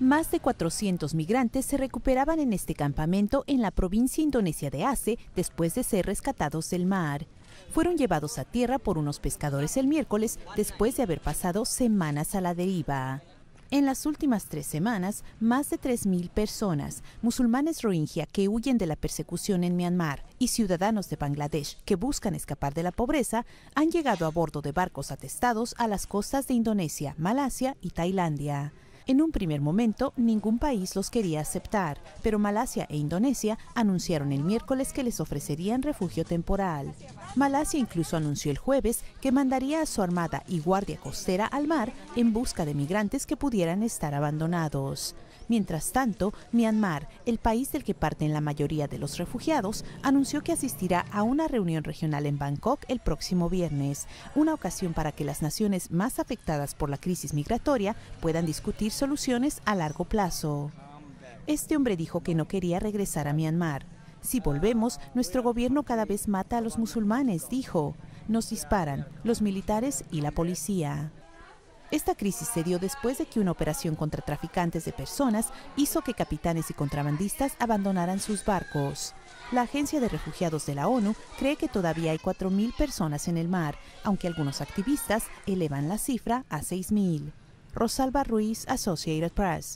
Más de 400 migrantes se recuperaban en este campamento en la provincia indonesia de Aceh después de ser rescatados del mar. Fueron llevados a tierra por unos pescadores el miércoles después de haber pasado semanas a la deriva. En las últimas tres semanas, más de 3.000 personas, musulmanes rohingya que huyen de la persecución en Myanmar y ciudadanos de Bangladesh que buscan escapar de la pobreza, han llegado a bordo de barcos atestados a las costas de Indonesia, Malasia y Tailandia. En un primer momento, ningún país los quería aceptar, pero Malasia e Indonesia anunciaron el miércoles que les ofrecerían refugio temporal. Malasia incluso anunció el jueves que mandaría a su armada y guardia costera al mar en busca de migrantes que pudieran estar abandonados. Mientras tanto, Myanmar, el país del que parten la mayoría de los refugiados, anunció que asistirá a una reunión regional en Bangkok el próximo viernes, una ocasión para que las naciones más afectadas por la crisis migratoria puedan discutir soluciones a largo plazo. Este hombre dijo que no quería regresar a Myanmar. Si volvemos, nuestro gobierno cada vez mata a los musulmanes, dijo. Nos disparan, los militares y la policía. Esta crisis se dio después de que una operación contra traficantes de personas hizo que capitanes y contrabandistas abandonaran sus barcos. La Agencia de Refugiados de la ONU cree que todavía hay 4.000 personas en el mar, aunque algunos activistas elevan la cifra a 6.000. Rosalba Ruiz, Associated Press.